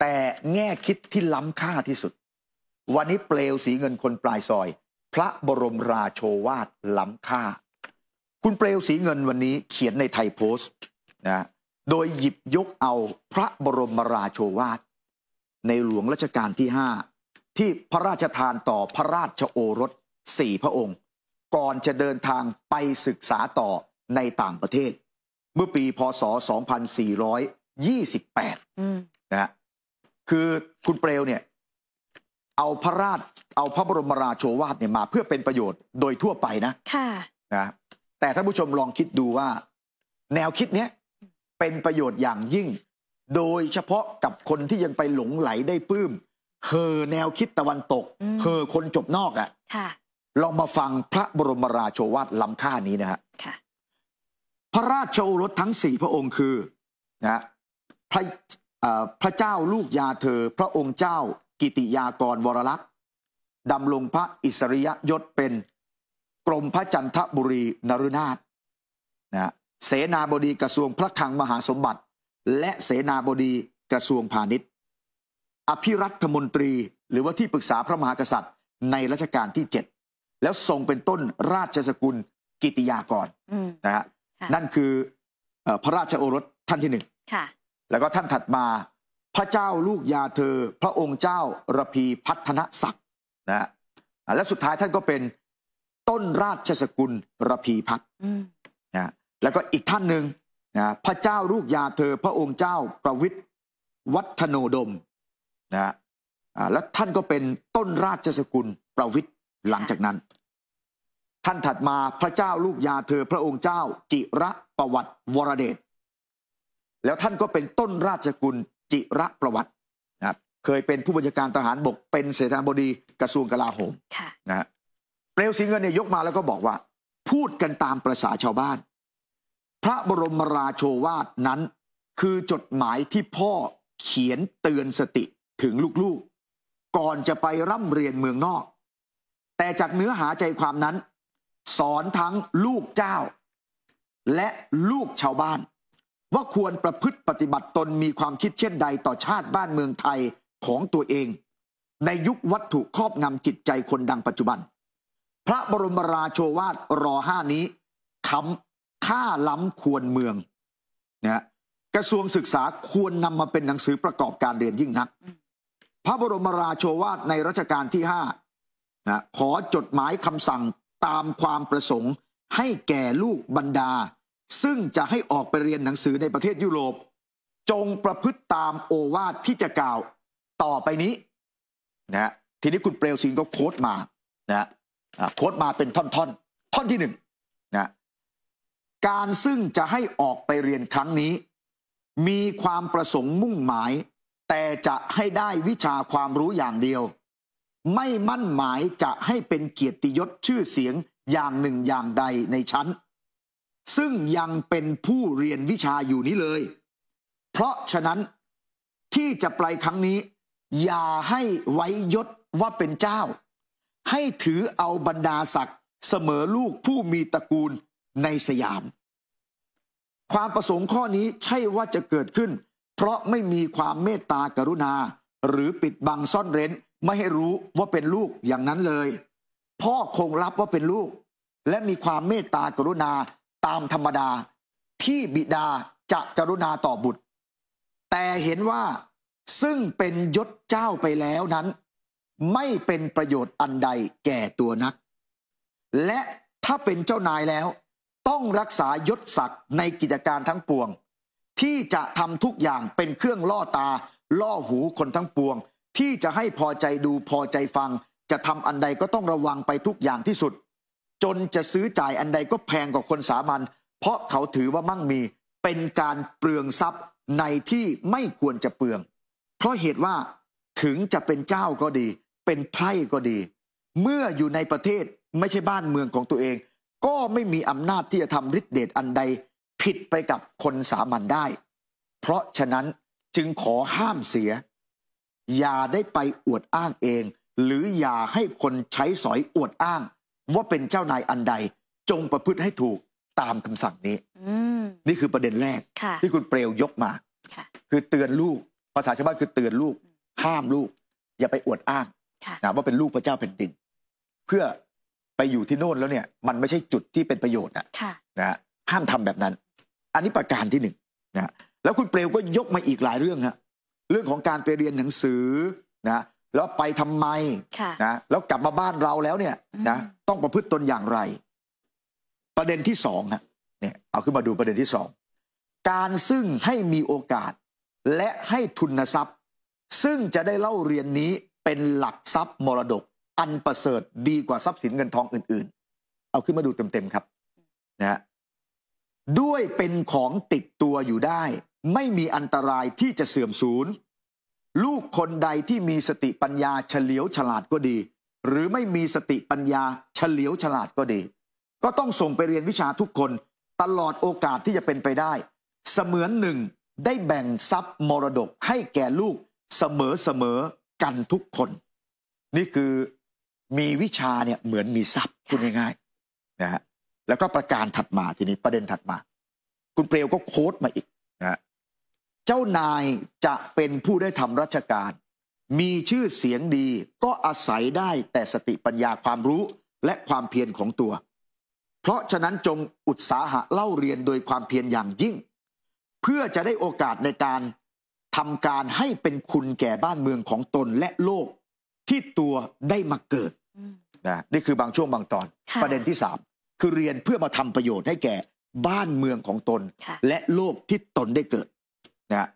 แต่แง่คิดที่ล้ำค่าที่สุด วันนี้เปลวสีเงินคนปลายซอย พระบรมราโชวาทล้ำค่า คุณเปลวสีเงินวันนี้เขียนในไทยโพสต์นะโดยหยิบยกเอาพระบรมราโชวาทในหลวงรัชกาลที่ห้าที่พระราชทานต่อพระราชโอรสสี่พระองค์ ก่อนจะเดินทางไปศึกษาต่อในต่างประเทศ เมื่อปีพศ2428นะฮะคือคุณเปลวเนี่ย เอาพระราช เอาพระบรมราโชวาทเนี่ยมา เพื่อเป็นประโยชน์โดยทั่วไปนะ ค่ะ นะ แต่ท่านผู้ชมลองคิดดูว่า แนวคิดเนี้ยเป็นประโยชน์อย่างยิ่ง โดยเฉพาะกับคนที่ยังไปหลงไหลได้ปื้มเฮอแนวคิดตะวันตกเฮอคนจบนอกอะ่ะ ลองมาฟังพระบรมราโชวาทล้ำค่านี้นะฮะพระราชโอรสทั้งสี่พระองค์คือ นะพระพระเจ้าลูกยาเธอพระองค์เจ้ากิติยากร วรลักษ์ดำลงพระอิสริยยศเป็นกรมพระจันทบุรีนรุนาศนะเสนาบดีกระทรวงพระคลังมหาสมบัติ และเสนาบดีกระทรวงพาณิชย์อภิรัฐมนตรีหรือว่าที่ปรึกษาพระมหากษัตริย์ในรัชกาลที่ 7 แล้วทรงเป็นต้นราชสกุลกิติยากรนะฮะนั่นคือพระราชโอรสท่านที่หนึ่งแล้วก็ท่านถัดมาพระเจ้าลูกยาเธอพระองค์เจ้าระพีพัฒนศักดิ์นะและสุดท้ายท่านก็เป็นต้นราชสกุลระพีพัฒนะแล้วก็อีกท่านหนึ่งนะพระเจ้าลูกยาเธอพระองค์เจ้าประวิทย์วัฒโนดมนะแล้วท่านก็เป็นต้นราชสกุลประวิทย์หลังจากนั้น ท่านถัดมาพระเจ้าลูกยาเธอพระองค์เจ้าจิระประวัติวรเดชแล้วท่านก็เป็นต้นราชกุลจิระประวัตินะครับเคยเป็นผู้บัญชาการทหารบกเป็นเสนาบดีกระทรวงกลาโหมนะเปลวสีเงินเนี่ยยกมาแล้วก็บอกว่า พูดกันตามประษาชาวบ้าน พระบรมราโชวาทนั้น คือจดหมายที่พ่อเขียนเตือนสติถึงลูกๆ ก่อนจะไปร่ำเรียนเมืองนอก แต่จากเนื้อหาใจความนั้น สอนทั้งลูกเจ้าและลูกชาวบ้านว่าควรประพฤติปฏิบัติตนมีความคิดเช่นใดต่อชาติบ้านเมืองไทยของตัวเอง ในยุควัตถุครอบงำจิตใจคนดังปัจจุบัน พระบรมราโชวาทรอห้านี้คำค่าล้ำควรเมืองนะกระทรวงศึกษาควรนำมาเป็นหนังสือประกอบการเรียนยิ่งนัก พระบรมราโชวาทในรัชกาลที่ห้านะขอจดหมายคำสั่งตามความประสงค์ให้แก่ลูกบรรดาซึ่งจะให้ออกไปเรียนหนังสือในประเทศยุโรป จงประพฤติตามโอวาทที่จะกล่าวต่อไปนี้นะทีนี้คุณเปลวซินก็โค้ดมานะโค้ดมาเป็นท่อนๆ ท่อนที่หนึ่งนะการซึ่งจะให้ออกไปเรียนครั้งนี้ มีความประสงค์มุ่งหมาย แต่จะให้ได้วิชาความรู้อย่างเดียว ไม่มั่นหมายจะให้เป็นเกียรติยศชื่อเสียงอย่างหนึ่งอย่างใดในชั้นซึ่งยังเป็นผู้เรียนวิชาอยู่นี้เลย เพราะฉะนั้นที่จะไปครั้งนี้ อย่าให้ไว้ยศว่าเป็นเจ้า ให้ถือเอาบรรดาศักดิ์เสมอลูกผู้มีตระกูลในสยาม ความประสงค์ข้อนี้ใช่ว่าจะเกิดขึ้น เพราะไม่มีความเมตตากรุณาหรือปิด บัง ซ่อนเร้นไม่ให้รู้ว่าเป็นลูกอย่างนั้นเลยพ่อคงรับว่าเป็นลูก และมีความเมตตากรุณาตามธรรมดาที่บิดาจะกรุณาต่อบุตร แต่เห็นว่าซึ่งเป็นยศเจ้าไปแล้วนั้น ไม่เป็นประโยชน์อันใดแก่ตัวนัก และถ้าเป็นเจ้านายแล้ว ต้องรักษายศศักดิ์ในกิจการทั้งปวง ที่จะทำทุกอย่างเป็นเครื่องล่อตาล่อหูคนทั้งปวง ที่จะให้พอใจดูพอใจฟัง จะทำอันใดก็ต้องระวังไปทุกอย่างที่สุดจนจะซื้อจ่ายอันใดก็แพงกว่าคนสามัญ เพราะเขาถือว่ามั่งมี เป็นการเปลืองทรัพย์ในที่ไม่ควรจะเปลือง เพราะเหตุว่าถึงจะเป็นเจ้าก็ดี เป็นไพร่ก็ดี เมื่ออยู่ในประเทศไม่ใช่บ้านเมืองของตัวเอง ก็ไม่มีอำนาจที่จะทำฤทธิเดชอันใดผิดไปกับคนสามัญได้ เพราะฉะนั้นจึงขอห้ามเสีย อย่าได้ไปอวดอ้างเอง หรืออย่าให้คนใช้สอยอวดอ้างว่าเป็นเจ้านายอันใดจงประพฤติให้ถูกตามคำสั่งนี้นี่คือประเด็นแรก ที่คุณเปลวยกมาคือเตือนลูก ภาษาชาวบ้านคือเตือนลูกห้ามลูก อย่าไปอวดอ้าง นะว่าเป็นลูกพระเจ้าแผ่นดินเพื่อไปอยู่ที่โน่นแล้วเนี่ย มันไม่ใช่จุดที่เป็นประโยชน์นะนะห้ามทำแบบนั้น อันนี้ประการที่หนึ่งนะ แล้วคุณเปลวก็ยกมาอีกหลายเรื่องฮะเรื่องของการไปเรียนหนังสือนะแล้วไปทำไมนะแล้วกลับมาบ้านเราแล้วเนี่ย นะต้องประพฤติตนอย่างไร ประเด็นที่สองเนี่ย เอาขึ้นมาดูประเด็นที่สอง การซึ่งให้มีโอกาสและให้ทุนทรัพย์ ซึ่งจะได้เล่าเรียนนี้เป็นหลักทรัพย์มรดก อันประเสริฐดีกว่าทรัพย์สินเงินทองอื่น ๆ เอาขึ้นมาดูเต็ม ๆ ครับ นะฮะ ด้วยเป็นของติดตัวอยู่ได้ ไม่มีอันตรายที่จะเสื่อมสูญลูกคนใดที่มีสติปัญญาเฉลียวฉลาดก็ดี หรือไม่มีสติปัญญาฉลียวฉลาดก็ดี ก็ต้องส่งไปเรียนวิชาทุกคน ตลอดโอกาสที่จะเป็นไปได้ เสมือนหนึ่งได้แบ่งทรัพย์มรดกให้แก่ลูกเสมอเสมอกันทุกคน นี่คือมีวิชาเนี่ยเหมือนมีทรัพย์คุณง่ายๆนะฮะแล้วก็ประการถัดมาทีนี้ประเด็นถัดมา คุณเปรียวก็โค้ดมาอีกนะเจ้านายจะเป็นผู้ได้ทำราชการ มีชื่อเสียงดีก็อาศัยได้แต่สติปัญญาความรู้และความเพียรของตัว เพราะฉะนั้นจงอุตสาหะเล่าเรียนโดยความเพียรอย่างยิ่ง เพื่อจะได้โอกาสในการทำการให้เป็นคุณแก่บ้านเมืองของตน และโลกที่ตัวได้มาเกิดนะนี่คือบางช่วงบางตอน ประเด็นที่สามคือเรียนเพื่อมาทำประโยชน์ให้แก่บ้านเมืองของตน และโลกที่ตนได้เกิดนะ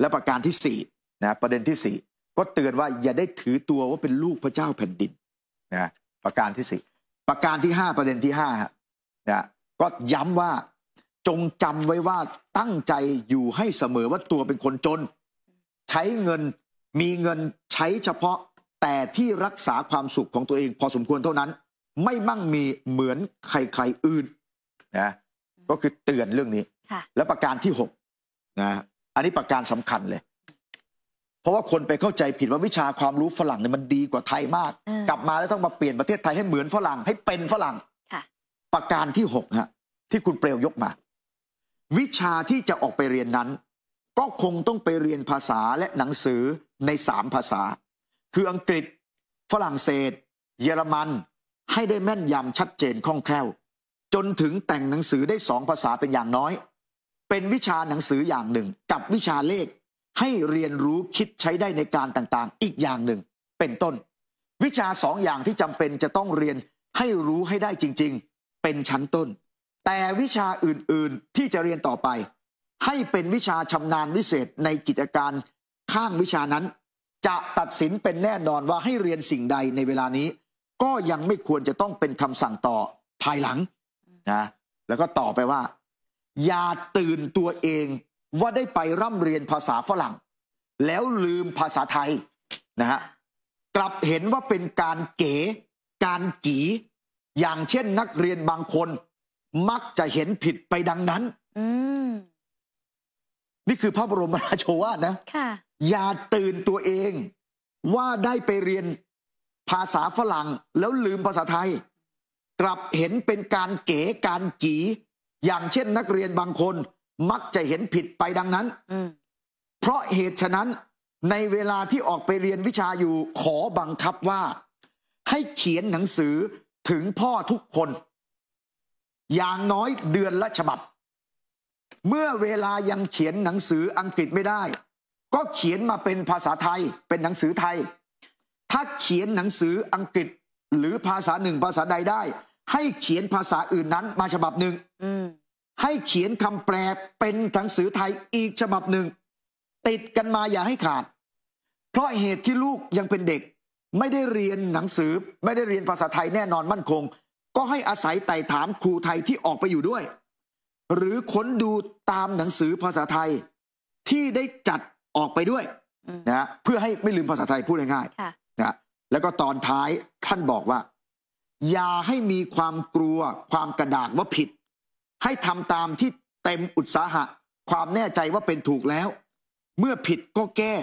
และประการที่สี่นะประเด็นที่สี่ก็เตือนว่าอย่าได้ถือตัวว่าเป็นลูกพระเจ้าแผ่นดินนะประการที่สี่ประการที่ห้าประเด็นที่ห้านะก็ย้ำว่าจงจำไว้ว่าตั้งใจอยู่ให้เสมอว่าตัวเป็นคนจน ใช้เงินมีเงินใช้เฉพาะแต่ที่รักษาความสุขของตัวเองพอสมควรเท่านั้น ไม่มั่งมีเหมือนใครๆอื่นนะก็คือเตือนเรื่องนี้และประการที่หกนะอันนี้ประการสำคัญเลยราะว่าคนไปเข้าใจผิดว่าวิชาความรู้ฝรั่งเนี่ยมันดีกว่าไทยมาก กลับมาแล้วต้องมาเปลี่ยนประเทศไทยให้เหมือนฝรั่งให้เป็นฝรั่งประการที่หกฮะที่คุณเปลวยกมา วิชาที่จะออกไปเรียนนั้น ก็คงต้องไปเรียนภาษาและหนังสือในสามภาษาคืออังกฤษ ฝรั่งเศส เยอรมัน ให้ได้แม่นยำชัดเจนคล่องแคล่วจนถึงแต่งหนังสือได้สองภาษาเป็นอย่างน้อย เป็นวิชาหนังสืออย่างหนึ่งกับวิชาเลขให้เรียนรู้คิดใช้ได้ในการต่างๆ อีกอย่างหนึ่งเป็นต้น วิชาสองอย่างที่จำเป็นจะต้องเรียนให้รู้ให้ได้จริง ๆเป็นชั้นต้น แต่วิชาอื่น ๆที่จะเรียนต่อไป ให้เป็นวิชาชำนาญวิเศษในกิจการข้างวิชานั้น จะตัดสินเป็นแน่นอนว่าให้เรียนสิ่งใดในเวลานี้ ก็ยังไม่ควรจะต้องเป็นคำสั่งต่อภายหลังนะแล้วก็ต่อไปว่า อย่าตื่นตัวเองว่าได้ไปร่ำเรียนภาษาฝรั่งแล้วลืมภาษาไทยนะฮะกลับเห็นว่าเป็นการเก๋ การกีอย่างเช่นนักเรียนบางคน มักจะเห็นผิดไปดังนั้นนี่คือพระบรมราโชวาทนะะอย่าตื่นตัวเอง ว่าได้ไปเรียนภาษาฝรั่งแล้วลืมภาษาไทย กลับเห็นเป็นการเก๋การกีอย่างเช่นนักเรียนบางคนมักจะเห็นผิดไปดังนั้นเพราะเหตุฉะนั้นในเวลาที่ออกไปเรียนวิชาอยู่ ขอบังคับว่า ให้เขียนหนังสือถึงพ่อทุกคน อย่างน้อยเดือนละฉบับ เมื่อเวลายังเขียนหนังสืออังกฤษไม่ได้ ก็เขียนมาเป็นภาษาไทย เป็นหนังสือไทย ถ้าเขียนหนังสืออังกฤษ หรือภาษาหนึ่งภาษาใดได้ ให้เขียนภาษาอื่นนั้น มาฉบับหนึ่งให้เขียนคำแปลเป็นหนังสือไทยอีกฉบับหนึ่งติดกันมาอย่าให้ขาด เพราะเหตุที่ลูกยังเป็นเด็ก ไม่ได้เรียนหนังสือ ไม่ได้เรียนภาษาไทยแน่นอนมั่นคง ก็ให้อาศัยไต่ถามครูไทยที่ออกไปอยู่ด้วย หรือค้นดูตามหนังสือภาษาไทยที่ได้จัดออกไปด้วยนะเพื่อให้ไม่ลืมภาษาไทย พูดง่ายๆนะแล้วก็ตอนท้ายท่านบอกว่า อย่าให้มีความกลัวความกระดากว่าผิดให้ทำตามที่เต็มอุตสาหะ ความแน่ใจว่าเป็นถูกแล้ว เมื่อผิดก็แก้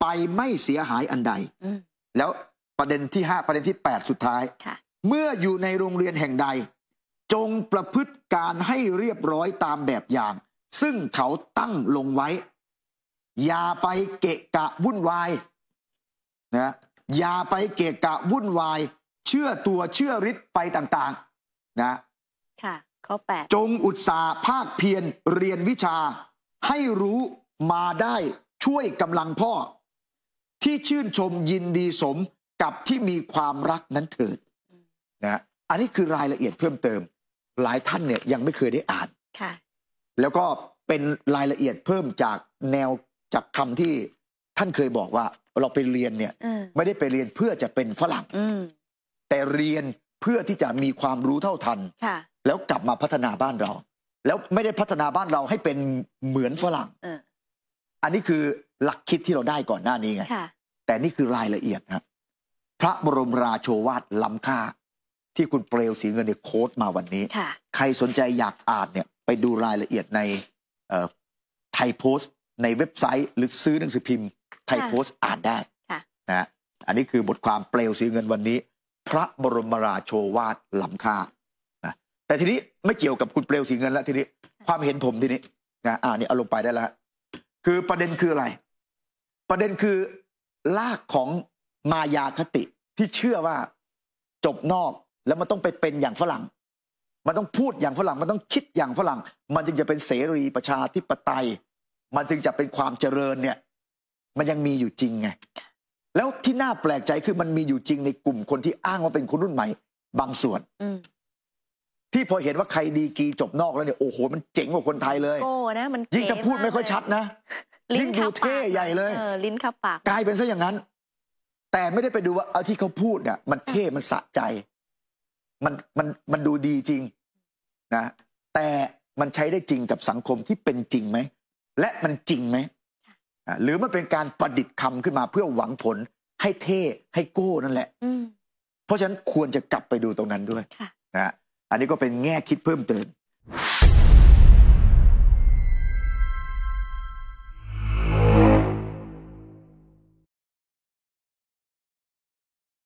ไปไม่เสียหายอันใดแล้วประเด็นที่ห้าประเด็นที่แปดสุดท้ายเมื่ออยู่ในโรงเรียนแห่งใด จงประพฤติการให้เรียบร้อยตามแบบอย่าง ซึ่งเขาตั้งลงไว้ อย่าไปเกะกะวุ่นวาย นะอย่าไปเกะกะวุ่นวาย เชื่อตัวเชื่อฤทธิ์ไปต่าง ๆ นะข้อ8จงอุตสาภาคเพียรเรียนวิชาให้รู้มาได้ช่วยกำลังพ่อที่ชื่นชมยินดีสมกับที่มีความรักนั้นเถิดนะอันนี้คือรายละเอียดเพิ่มเติมหลายท่านเนี่ยยังไม่เคยได้อ่านค่ะแล้วก็เป็นรายละเอียดเพิ่มจากแนวจากคำที่ท่านเคยบอกว่า เราไปเรียนเนี่ย ไม่ได้ไปเรียนเพื่อจะเป็นฝรั่งแต่เรียนเพื่อที่จะมีความรู้เท่าทันแล้วกลับมาพัฒนาบ้านเรา แล้วไม่ได้พัฒนาบ้านเราให้เป็นเหมือนฝรั่ง อันนี้คือหลักคิดที่เราได้ก่อนหน้านี้ไงแต่นี่คือรายละเอียดนะพระบรมราโชวาทล้ำค่า ที่คุณเปลวสีเงินเนี่ยโค้ดมาวันนี้ ใครสนใจอยากอ่านเนี่ย ไปดูรายละเอียดในไทยโพสต์ ในเว็บไซต์หรือซื้อหนังสือพิมพ์ไทยโพสต์อ่านได้นะ อันนี้คือบทความเปลวสีเงินวันนี้ พระบรมราโชวาทล้ำค่าแต่ทีนี้ไม่เกี่ยวกับคุณเปลวสีเงินแล้วทีนี้ความเห็นผมทีนี้นะอ่านี่เอาลงไปได้แล้วคือประเด็นคืออะไร ประเด็นคือลากของมายาคติที่เชื่อว่าจบนอกแล้วมันต้องไปเป็นอย่างฝรั่งมันต้องพูดอย่างฝรั่งมันต้องคิดอย่างฝรั่งมันจึงจะเป็นเสรีประชาธิปไตย มันจึงจะเป็นความเจริญเนี่ย มันยังมีอยู่จริงไง แล้วที่น่าแปลกใจคือมันมีอยู่จริงในกลุ่มคนที่อ้างว่าเป็นคนรุ่นใหม่ บางส่วนที่พอเห็นว่าใครดีกีจบนอกแล้วเนี่ยโอ้โห มันเจ๋งกว่าคนไทยเลยโก้นะ มันยิ่งจะพูดไม่ค่อยชัด นะลิ่นดูเท่ใหญ่เลยลิ้นขับปากกลายเป็นซะอย่างนั้น แต่ไม่ได้ไปดูว่าเอาที่เขาพูดเนี่ยมันเท่มันสะใจ มันมันมันดูดีจริงนะแต่มันใช้ได้จริงกับสังคมที่เป็นจริงไหมและมันจริงไหมหรือมันเป็นการประดิษฐ์คำขึ้นมา เพื่อหวังผลให้เท่ให้โก้นั่นแหละเพราะฉะนั้นควรจะกลับไปดูตรงนั้นด้วยนะอันนี้ก็เป็นแง่คิดเพิ่มเติม